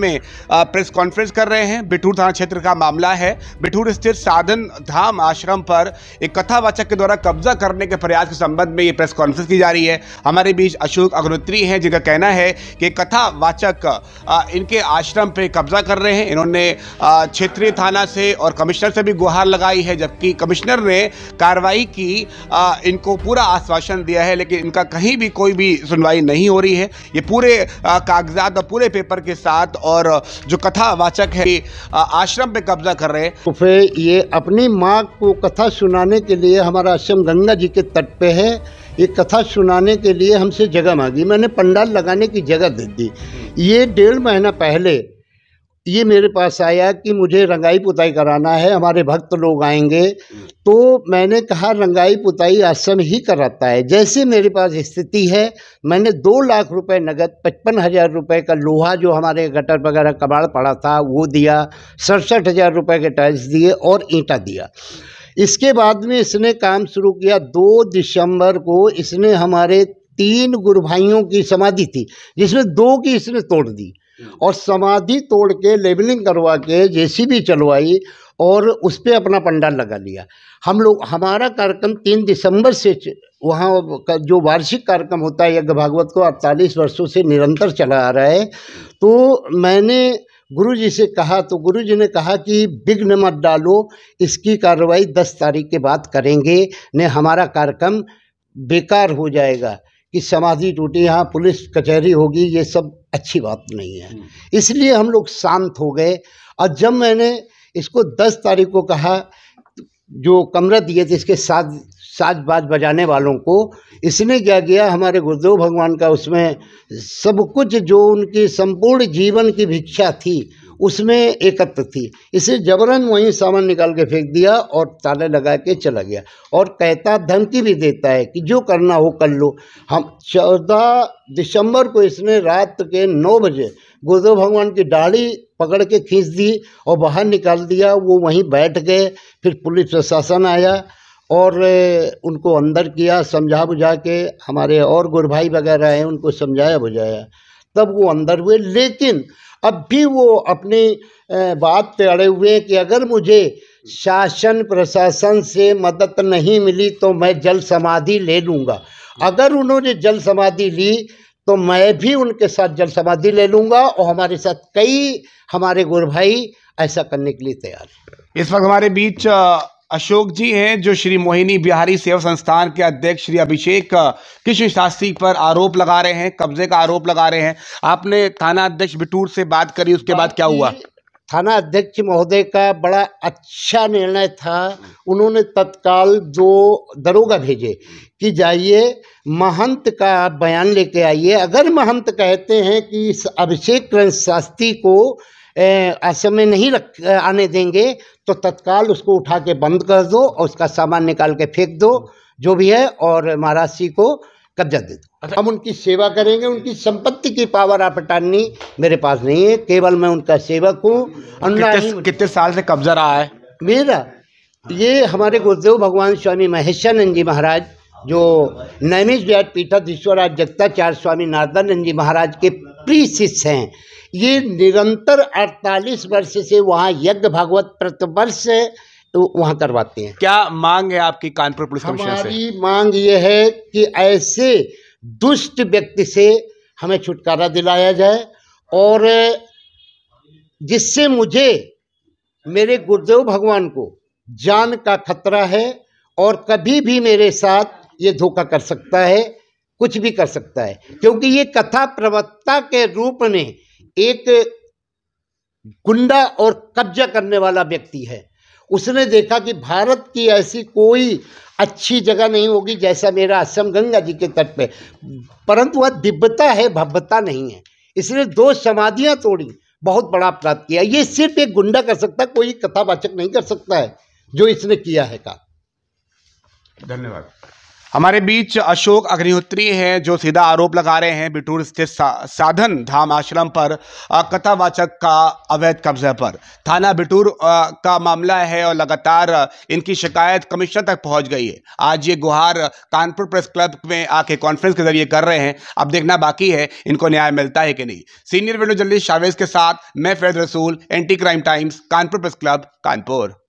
में press conference कर रहे हैं बिठूर थाना क्षेत्र का मामला है बिठूर स्थित साधन धाम आश्रम पर एक कथावाचक के द्वारा कब्जा करने के प्रयास के संबंध में ये प्रेस कॉन्फ्रेंस की जा रही है हमारे बीच अशोक अग्नोत्री हैं जिनका कहना है कि कथावाचक इनके आश्रम पर कब्जा कर रहे हैं इन्होंने क्षेत्रीय थाना से और कमिश्नर से भी गुहार लगाई है जबकि कमिश्नर ने कार्रवाई की इनको पूरा आश्वासन दिया है लेकिन इनका कहीं भी कोई भी सुनवाई नहीं हो रही है ये पूरे कागजात और पूरे पेपर के साथ साथ और जो कथावाचक है आश्रम पे कब्जा कर रहे हैं तो ये अपनी माँ को कथा सुनाने के लिए हमारा आश्रम गंगा जी के तट पे है ये कथा सुनाने के लिए हमसे जगह मांगी मैंने पंडाल लगाने की जगह दे दी ये डेढ़ महीना पहले ये मेरे पास आया कि मुझे रंगाई पुताई कराना है हमारे भक्त लोग आएंगे तो मैंने कहा रंगाई पुताई आश्रम ही कराता है जैसे मेरे पास स्थिति है मैंने दो लाख रुपए नगद पचपन हज़ार रुपये का लोहा जो हमारे गटर वगैरह कबाड़ पड़ा था वो दिया सड़सठ हज़ार रुपये के टाइल्स दिए और ईंटा दिया इसके बाद में इसने काम शुरू किया दो दिसंबर को इसने हमारे तीन गुरु भाइयों की समाधि थी जिसमें दो की इसने तोड़ दी हम्म। और समाधि तोड़ के लेबलिंग करवा के जे चलवाई और उस पर अपना पंडाल लगा लिया हम लोग हमारा कार्यक्रम तीन दिसंबर से वहाँ का जो वार्षिक कार्यक्रम होता है यज्ञ भागवत को अड़तालीस वर्षों से निरंतर चला आ रहा है तो मैंने गुरु जी से कहा तो गुरु जी ने कहा कि विघ्न मत डालो इसकी कार्रवाई दस तारीख के बाद करेंगे ने हमारा कार्यक्रम बेकार हो जाएगा कि समाधि टूटी यहाँ पुलिस कचहरी होगी ये सब अच्छी बात नहीं है हम्म। इसलिए हम लोग शांत हो गए और जब मैंने इसको दस तारीख को कहा जो कमरा दिए थे इसके साथ साज बाज बजाने वालों को इसने क्या किया हमारे गुरुदेव भगवान का उसमें सब कुछ जो उनकी संपूर्ण जीवन की भिक्षा थी उसमें एकत्र थी इसे जबरन वहीं सामान निकाल के फेंक दिया और ताले लगा के चला गया और कहता धमकी भी देता है कि जो करना हो कर लो हम चौदह दिसंबर को इसने रात के नौ बजे गुरुदेव भगवान की डाली पकड़ के खींच दी और बाहर निकाल दिया वो वहीं बैठ गए फिर पुलिस प्रशासन आया और उनको अंदर किया समझा बुझा के हमारे और गुरु भाई वगैरह हैं उनको समझाया बुझाया तब वो अंदर हुए लेकिन अब भी वो अपनी बात पे अड़े हुए हैं कि अगर मुझे शासन प्रशासन से मदद नहीं मिली तो मैं जल समाधि ले लूँगा अगर उन्होंने जल समाधि ली तो मैं भी उनके साथ जल समाधि ले लूँगा और हमारे साथ कई हमारे गुर भाई ऐसा करने के लिए तैयार इस वक्त हमारे बीच अशोक जी हैं जो श्री मोहिनी बिहारी सेवा संस्थान के अध्यक्ष श्री अभिषेक कृष्ण शास्त्री पर आरोप लगा रहे हैं कब्जे का आरोप लगा रहे हैं आपने थाना अध्यक्ष बिटूर से बात करी उसके बाद क्या हुआ थाना अध्यक्ष महोदय का बड़ा अच्छा निर्णय था उन्होंने तत्काल जो दरोगा भेजे कि जाइए महंत का बयान लेके आइए अगर महंत कहते हैं कि इस अभिषेक शास्त्री को आश्रम में नहीं रख आने देंगे तो तत्काल उसको उठा के बंद कर दो और उसका सामान निकाल के फेंक दो जो भी है और महाराज सिंह को कब्जा दे दो अच्छा। हम उनकी सेवा करेंगे उनकी संपत्ति की पावर आप हटानी मेरे पास नहीं है केवल मैं उनका सेवक हूँ कितने, कितने साल से कब्जा रहा है मेरा ये हमारे गुरुदेव भगवान स्वामी महेशानंद जी महाराज जो नैमिष व्याट पीठाधीश्वर आज जगताचार्य स्वामी नारदानंद जी महाराज के प्रिय शिष्य हैं ये निरंतर 48 वर्ष से वहाँ यज्ञ भागवत प्रतिवर्ष तो वहाँ करवाते हैं क्या मांग है आपकी कानपुर पुलिस कमिश्नर से हमारी मांग ये है कि ऐसे दुष्ट व्यक्ति से हमें छुटकारा दिलाया जाए और जिससे मुझे मेरे गुरुदेव भगवान को जान का खतरा है और कभी भी मेरे साथ ये धोखा कर सकता है कुछ भी कर सकता है क्योंकि ये कथा प्रवक्ता के रूप में एक गुंडा और कब्जा करने वाला व्यक्ति है उसने देखा कि भारत की ऐसी कोई अच्छी जगह नहीं होगी जैसा मेरा आश्रम गंगा जी के तट पे परंतु वह दिव्यता है भव्यता नहीं है इसने दो समाधियां तोड़ी बहुत बड़ा अपराध किया ये सिर्फ एक गुंडा कर सकता है कोई कथावाचक नहीं कर सकता है जो इसने किया है का धन्यवाद हमारे बीच अशोक अग्निहोत्री हैं जो सीधा आरोप लगा रहे हैं बिटूर स्थित सा, साधन धाम आश्रम पर कथावाचक का अवैध कब्जा पर थाना बिटूर का मामला है और लगातार इनकी शिकायत कमिश्नर तक पहुंच गई है आज ये गुहार कानपुर प्रेस क्लब में आके कॉन्फ्रेंस के जरिए कर रहे हैं अब देखना बाकी है इनको न्याय मिलता है कि नहीं सीनियर वीडियो जर्नलिस्ट शावेज के साथ मैं Faiz Rasool anti crime times Kanpur press club Kanpur